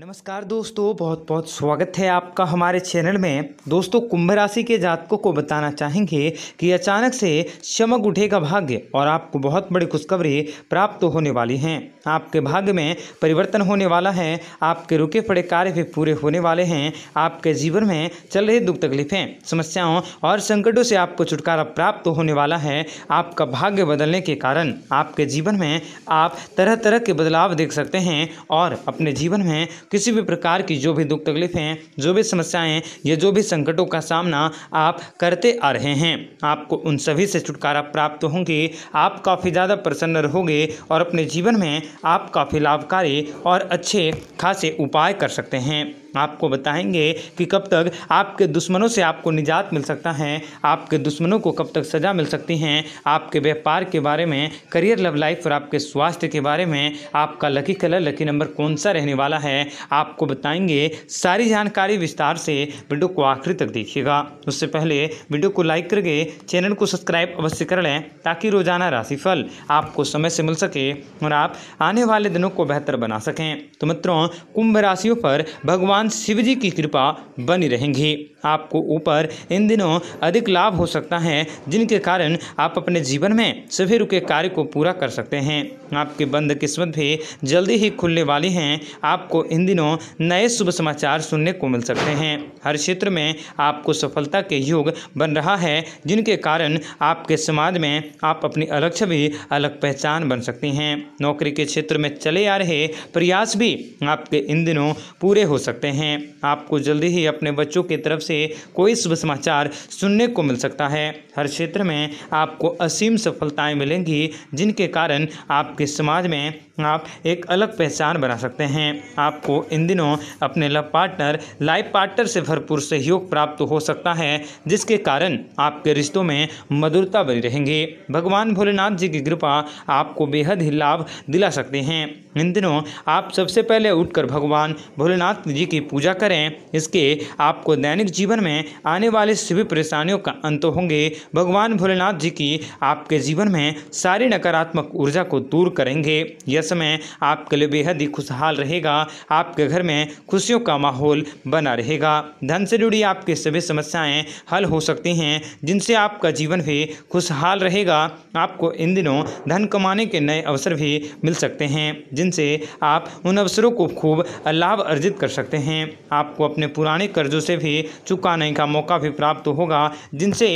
नमस्कार दोस्तों बहुत बहुत स्वागत है आपका हमारे चैनल में दोस्तों कुंभ राशि के जातकों को बताना चाहेंगे कि अचानक से चमक उठेगा भाग्य और आपको बहुत बड़ी खुशखबरी प्राप्त होने वाली हैं आपके भाग्य में परिवर्तन होने वाला है आपके रुके पड़े कार्य भी पूरे होने वाले हैं आपके जीवन में चल रही दुख तकलीफें समस्याओं और संकटों से आपको छुटकारा प्राप्त होने वाला है आपका भाग्य बदलने के कारण आपके जीवन में आप तरह तरह के बदलाव देख सकते हैं और अपने जीवन में किसी भी प्रकार की जो भी दुख तकलीफें हैं जो भी समस्याएं हैं या जो भी संकटों का सामना आप करते आ रहे हैं आपको उन सभी से छुटकारा प्राप्त होंगे आप काफ़ी ज़्यादा प्रसन्न रहोगे और अपने जीवन में आप काफ़ी लाभकारी और अच्छे खासे उपाय कर सकते हैं आपको बताएंगे कि कब तक आपके दुश्मनों से आपको निजात मिल सकता है आपके दुश्मनों को कब तक सज़ा मिल सकती है आपके व्यापार के बारे में करियर लव लाइफ और आपके स्वास्थ्य के बारे में आपका लकी कलर लकी नंबर कौन सा रहने वाला है आपको बताएंगे सारी जानकारी विस्तार से वीडियो को आखिरी तक देखिएगा उससे पहले वीडियो को लाइक करके चैनल को सब्सक्राइब अवश्य कर लें ताकि रोजाना राशिफल आपको समय से मिल सके और आप आने वाले दिनों को बेहतर बना सकें तो मित्रों कुंभ राशियों पर भगवान भगवान शिव जी की कृपा बनी रहेंगी आपको ऊपर इन दिनों अधिक लाभ हो सकता है जिनके कारण आप अपने जीवन में सभी रुके कार्य को पूरा कर सकते हैं आपकी बंद किस्मत भी जल्दी ही खुलने वाली हैं आपको इन दिनों नए शुभ समाचार सुनने को मिल सकते हैं हर क्षेत्र में आपको सफलता के योग बन रहा है जिनके कारण आपके समाज में आप अपनी अलग छवि अलग पहचान बन सकती हैं नौकरी के क्षेत्र में चले आ रहे प्रयास भी आपके इन दिनों पूरे हो सकते हैं हैं आपको जल्दी ही अपने बच्चों की तरफ से कोई शुभ समाचार सुनने को मिल सकता है हर क्षेत्र में आपको असीम सफलताएं मिलेंगी जिनके कारण आपके समाज में आप एक अलग पहचान बना सकते हैं आपको इन दिनों अपने लव पार्टनर लाइफ पार्टनर से भरपूर सहयोग प्राप्त हो सकता है जिसके कारण आपके रिश्तों में मधुरता बनी रहेंगी भगवान भोलेनाथ जी की कृपा आपको बेहद ही लाभ दिला सकते हैं इन दिनों आप सबसे पहले उठकर भगवान भोलेनाथ जी की पूजा करें इसके आपको दैनिक जीवन में आने वाली सभी परेशानियों का अंत होंगे भगवान भोलेनाथ जी की आपके जीवन में सारी नकारात्मक ऊर्जा को दूर करेंगे यह समय आपके लिए बेहद ही खुशहाल रहेगा आपके घर में खुशियों का माहौल बना रहेगा धन से जुड़ी आपकी सभी समस्याएँ हल हो सकती हैं जिनसे आपका जीवन भी खुशहाल रहेगा आपको इन दिनों धन कमाने के नए अवसर भी मिल सकते हैं जिनसे आप उन अवसरों को खूब लाभ अर्जित कर सकते हैं आपको अपने पुराने कर्जों से भी चुकाने का मौका भी प्राप्त होगा जिनसे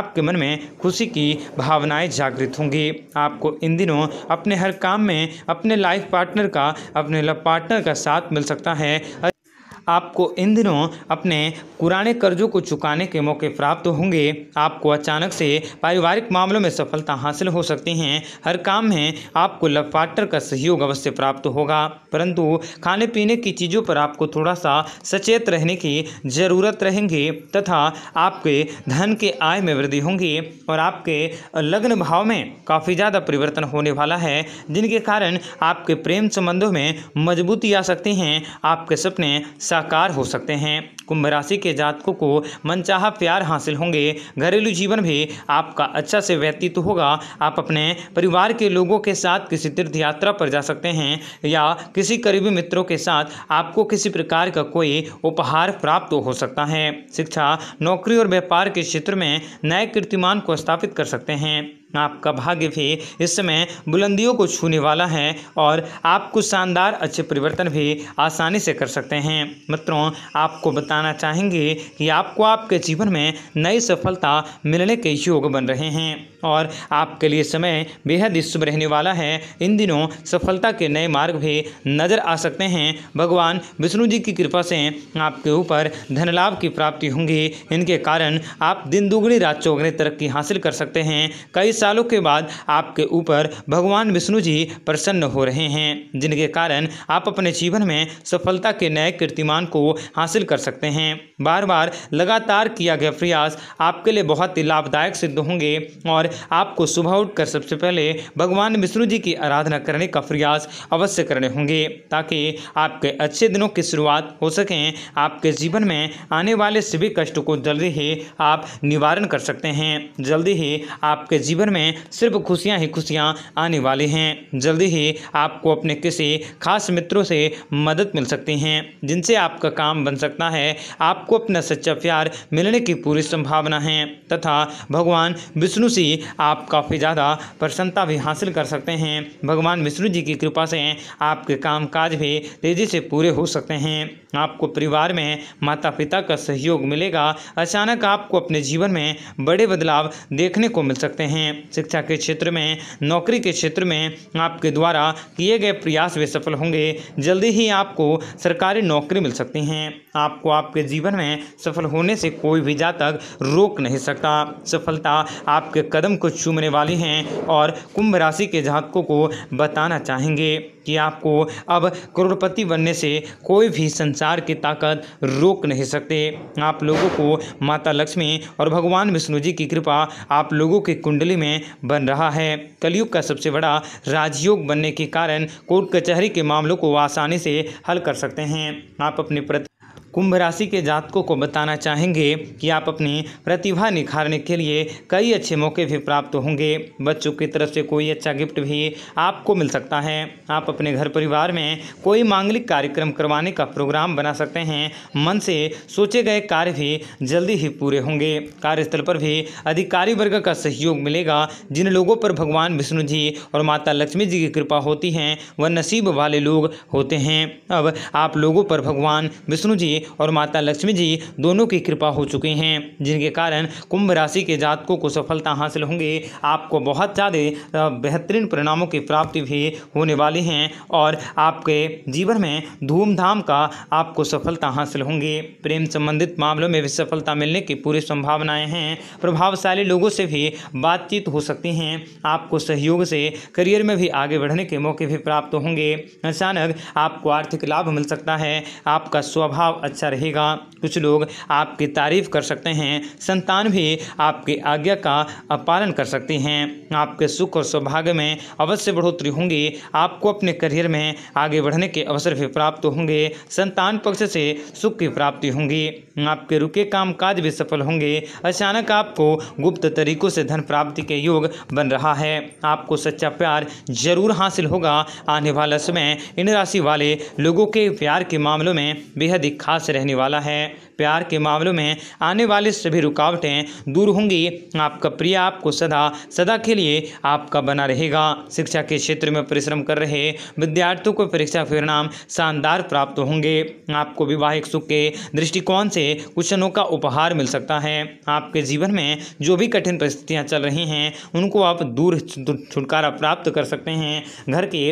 आपके मन में खुशी की भावनाएं जागृत होंगी आपको इन दिनों अपने हर काम में अपने लाइफ पार्टनर का अपने लव पार्टनर का साथ मिल सकता है आपको इन दिनों अपने पुराने कर्जों को चुकाने के मौके प्राप्त होंगे आपको अचानक से पारिवारिक मामलों में सफलता हासिल हो सकती हैं हर काम में आपको लव पार्टनर का सहयोग अवश्य प्राप्त होगा परंतु खाने पीने की चीज़ों पर आपको थोड़ा सा सचेत रहने की ज़रूरत रहेंगी तथा आपके धन के आय में वृद्धि होंगी और आपके लग्न भाव में काफ़ी ज़्यादा परिवर्तन होने वाला है जिनके कारण आपके प्रेम संबंधों में मजबूती आ सकती हैं आपके सपने साकार हो सकते हैं कुंभ राशि के जातकों को मनचाहा प्यार हासिल होंगे घरेलू जीवन भी आपका अच्छा से व्यतीत होगा आप अपने परिवार के लोगों के साथ किसी तीर्थ यात्रा पर जा सकते हैं या किसी करीबी मित्रों के साथ आपको किसी प्रकार का कोई उपहार प्राप्त हो सकता है शिक्षा नौकरी और व्यापार के क्षेत्र में नए कीर्तिमान को स्थापित कर सकते हैं आपका भाग्य भी इस समय बुलंदियों को छूने वाला है और आप कुछ शानदार अच्छे परिवर्तन भी आसानी से कर सकते हैं मित्रों आपको बताना चाहेंगे कि आपको आपके जीवन में नई सफलता मिलने के योग बन रहे हैं और आपके लिए समय बेहद ही शुभ रहने वाला है इन दिनों सफलता के नए मार्ग भी नज़र आ सकते हैं भगवान विष्णु जी की कृपा से आपके ऊपर धन लाभ की प्राप्ति होंगी इनके कारण आप दिन दुगनी रात चौगनी तरक्की हासिल कर सकते हैं कई सालों के बाद आपके ऊपर भगवान विष्णु जी प्रसन्न हो रहे हैं जिनके कारण आप अपने जीवन में सफलता के नए कीर्तिमान को हासिल कर सकते हैं बार बार लगातार किया गया प्रयास आपके लिए बहुत ही लाभदायक सिद्ध होंगे और आपको सुबह उठकर सबसे पहले भगवान विष्णु जी की आराधना करने का प्रयास अवश्य करने होंगे ताकि आपके अच्छे दिनों की शुरुआत हो सकें आपके जीवन में आने वाले सभी कष्ट को जल्दी ही आप निवारण कर सकते हैं जल्दी ही आपके जीवन जीवन में सिर्फ खुशियां ही खुशियां आने वाली हैं जल्दी ही आपको अपने किसी खास मित्रों से मदद मिल सकती हैं जिनसे आपका काम बन सकता है आपको अपना सच्चा प्यार मिलने की पूरी संभावना है तथा भगवान विष्णु से आप काफ़ी ज़्यादा प्रसन्नता भी हासिल कर सकते हैं भगवान विष्णु जी की कृपा से आपके काम काज भी तेज़ी से पूरे हो सकते हैं आपको परिवार में माता पिता का सहयोग मिलेगा अचानक आपको अपने जीवन में बड़े बदलाव देखने को मिल सकते हैं शिक्षा के क्षेत्र में नौकरी के क्षेत्र में आपके द्वारा किए गए प्रयास वे सफल होंगे जल्दी ही आपको सरकारी नौकरी मिल सकती हैं आपको आपके जीवन में सफल होने से कोई भी जातक रोक नहीं सकता सफलता आपके कदम को चूमने वाली हैं और कुंभ राशि के जातकों को बताना चाहेंगे कि आपको अब करोड़पति बनने से कोई भी संसार की ताकत रोक नहीं सकते आप लोगों को माता लक्ष्मी और भगवान विष्णु जी की कृपा आप लोगों की कुंडली में बन रहा है कलयुग का सबसे बड़ा राजयोग बनने के कारण कोर्ट कचहरी के मामलों को आसानी से हल कर सकते हैं आप अपने प्रति कुंभ राशि के जातकों को बताना चाहेंगे कि आप अपनी प्रतिभा निखारने के लिए कई अच्छे मौके भी प्राप्त होंगे बच्चों की तरफ से कोई अच्छा गिफ्ट भी आपको मिल सकता है आप अपने घर परिवार में कोई मांगलिक कार्यक्रम करवाने का प्रोग्राम बना सकते हैं मन से सोचे गए कार्य भी जल्दी ही पूरे होंगे कार्यस्थल पर भी अधिकारी वर्ग का सहयोग मिलेगा जिन लोगों पर भगवान विष्णु जी और माता लक्ष्मी जी की कृपा होती है वह नसीब वाले लोग होते हैं अब आप लोगों पर भगवान विष्णु जी और माता लक्ष्मी जी दोनों की कृपा हो चुकी हैं जिनके कारण कुंभ राशि के जातकों को सफलता हासिल होंगी आपको बहुत ज़्यादा बेहतरीन परिणामों की प्राप्ति भी होने वाली हैं और आपके जीवन में धूमधाम का आपको सफलता हासिल होंगे प्रेम संबंधित मामलों में भी सफलता मिलने की पूरी संभावनाएं हैं प्रभावशाली लोगों से भी बातचीत हो सकती हैं आपको सहयोग से करियर में भी आगे बढ़ने के मौके भी प्राप्त होंगे अचानक आपको आर्थिक लाभ मिल सकता है आपका स्वभाव अच्छा अच्छा रहेगा कुछ लोग आपकी तारीफ कर सकते हैं संतान भी आपकी आज्ञा का पालन कर सकती हैं आपके सुख और सौभाग्य में अवश्य बढ़ोतरी होंगी आपको अपने करियर में आगे बढ़ने के अवसर भी प्राप्त होंगे संतान पक्ष से सुख की प्राप्ति होंगी आपके रुके काम काज भी सफल होंगे अचानक आपको गुप्त तरीकों से धन प्राप्ति के योग बन रहा है आपको सच्चा प्यार जरूर हासिल होगा आने वाला समय इन राशि वाले लोगों के प्यार के मामलों में बेहद ही खास से रहने वाला है प्यार के मामलों में आने वाली सभी रुकावटें दूर होंगी आपका प्रिय आपको सदा सदा के लिए आपका बना रहेगा शिक्षा के क्षेत्र में परिश्रम कर रहे विद्यार्थियों को परीक्षा परिणाम शानदार प्राप्त होंगे आपको विवाहिक सुख के दृष्टिकोण से कुछ का उपहार मिल सकता है आपके जीवन में जो भी कठिन परिस्थितियाँ चल रही हैं उनको आप दूर छुटकारा प्राप्त कर सकते हैं घर के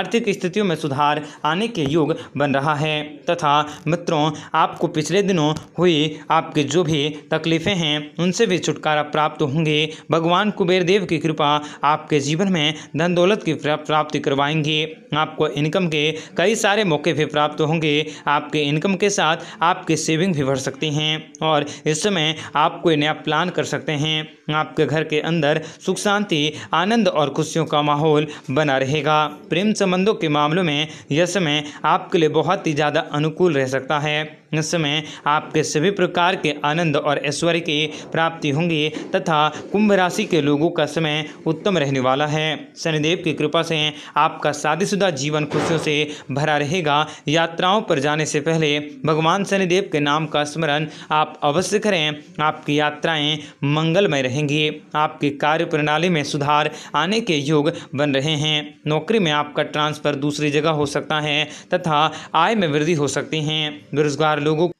आर्थिक स्थितियों में सुधार आने के योग बन रहा है तथा मित्रों आपको पिछले दिनों हुई आपकी जो भी तकलीफ़ें हैं उनसे भी छुटकारा प्राप्त होंगे भगवान कुबेर देव की कृपा आपके जीवन में धन दौलत की प्राप्ति करवाएंगे आपको इनकम के कई सारे मौके भी प्राप्त होंगे आपके इनकम के साथ आपकी सेविंग भी बढ़ सकती हैं और इस समय आप कोई नया प्लान कर सकते हैं आपके घर के अंदर सुख शांति आनंद और खुशियों का माहौल बना रहेगा प्रेम संबंधों के मामलों में यह समय आपके लिए बहुत ही ज़्यादा अनुकूल रह सकता है Gracias. समय आपके सभी प्रकार के आनंद और ऐश्वर्य की प्राप्ति होंगी तथा कुंभ राशि के लोगों का समय उत्तम रहने वाला है शनिदेव की कृपा से आपका शादीशुदा जीवन खुशियों से भरा रहेगा यात्राओं पर जाने से पहले भगवान शनिदेव के नाम का स्मरण आप अवश्य करें आपकी यात्राएं मंगलमय रहेंगी आपकी कार्य प्रणाली में सुधार आने के योग बन रहे हैं नौकरी में आपका ट्रांसफर दूसरी जगह हो सकता है तथा आय में वृद्धि हो सकती है बेरोजगार लोगों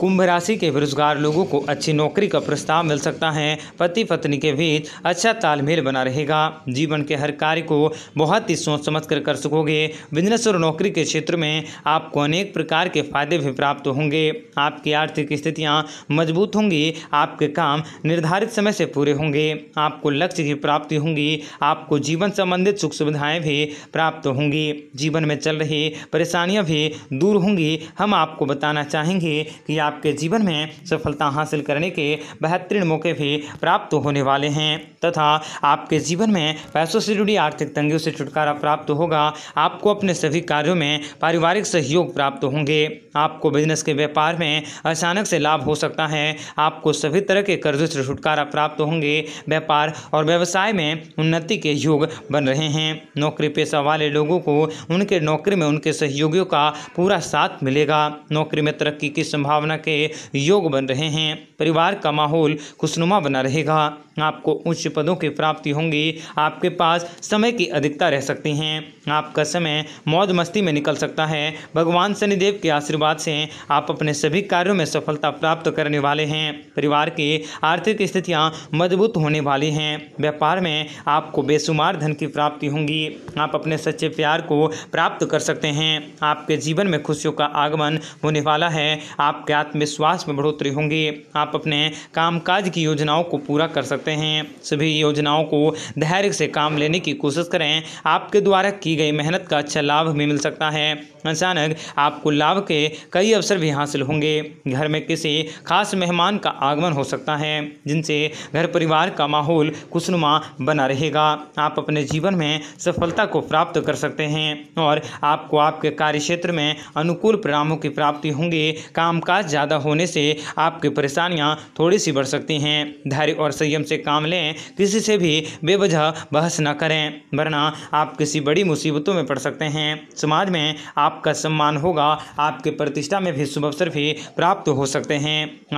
कुंभ राशि के बेरोजगार लोगों को अच्छी नौकरी का प्रस्ताव मिल सकता है पति पत्नी के बीच अच्छा तालमेल बना रहेगा जीवन के हर कार्य को बहुत ही सोच समझ कर कर सकोगे बिजनेस और नौकरी के क्षेत्र में आपको अनेक प्रकार के फायदे भी प्राप्त होंगे आपकी आर्थिक स्थितियाँ मजबूत होंगी आपके काम निर्धारित समय से पूरे होंगे आपको लक्ष्य की प्राप्ति होंगी आपको जीवन संबंधित सुख सुविधाएं भी प्राप्त होंगी जीवन में चल रही परेशानियां भी दूर होंगी हम आपको बताना चाहेंगे कि आप आपके जीवन में सफलता हासिल करने के बेहतरीन मौके भी प्राप्त होने वाले हैं तथा आपके जीवन में पैसों से जुड़ी आर्थिक तंगियों से छुटकारा प्राप्त होगा आपको अपने सभी कार्यों में पारिवारिक सहयोग प्राप्त होंगे आपको बिजनेस के व्यापार में अचानक से लाभ हो सकता है आपको सभी तरह के कर्जों से छुटकारा प्राप्त होंगे व्यापार और व्यवसाय में उन्नति के योग बन रहे हैं नौकरी पेशा वाले लोगों को उनके नौकरी में उनके सहयोगियों का पूरा साथ मिलेगा नौकरी में तरक्की की संभावना के योग बन रहे हैं परिवार का माहौल खुशनुमा बना रहेगा आपको उच्च पदों की प्राप्ति होंगी आपके पास समय की अधिकता रह सकती हैं आपका समय मौज मस्ती में निकल सकता है भगवान शनिदेव के आशीर्वाद से आप अपने सभी कार्यों में सफलता प्राप्त करने वाले हैं परिवार की आर्थिक स्थितियाँ मजबूत होने वाली हैं व्यापार में आपको बेशुमार धन की प्राप्ति होंगी आप अपने सच्चे प्यार को प्राप्त कर सकते हैं आपके जीवन में खुशियों का आगमन होने वाला है आपके आत्मविश्वास में बढ़ोतरी होंगी आप अपने कामकाज की योजनाओं को पूरा कर सकते हैं सभी योजनाओं को धैर्य से काम लेने की कोशिश करें आपके द्वारा की गई मेहनत का अच्छा लाभ भी मिल सकता है अचानक आपको लाभ के कई अवसर भी हासिल होंगे घर में किसी खास मेहमान का आगमन हो सकता है जिनसे घर परिवार का माहौल खुशनुमा बना रहेगा आप अपने जीवन में सफलता को प्राप्त कर सकते हैं और आपको आपके कार्य क्षेत्र में अनुकूल परिणामों की प्राप्ति होंगे कामकाज ज़्यादा होने से आपकी परेशानियाँ थोड़ी सी बढ़ सकती हैं धैर्य और संयम से काम लें किसी से भी बेवजह बहस न करें वरना आप किसी बड़ी मुसीबतों में पड़ सकते हैं समाज में आपका सम्मान होगा आपके प्रतिष्ठा में भी शुभ अवसर भी प्राप्त हो सकते हैं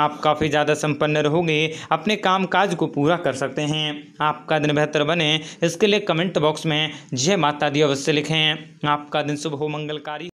आप काफ़ी ज़्यादा संपन्न रहोगे अपने काम काज को पूरा कर सकते हैं आपका दिन बेहतर बने इसके लिए कमेंट बॉक्स में जय माता दी अवश्य लिखें आपका दिन शुभ हो मंगलकारी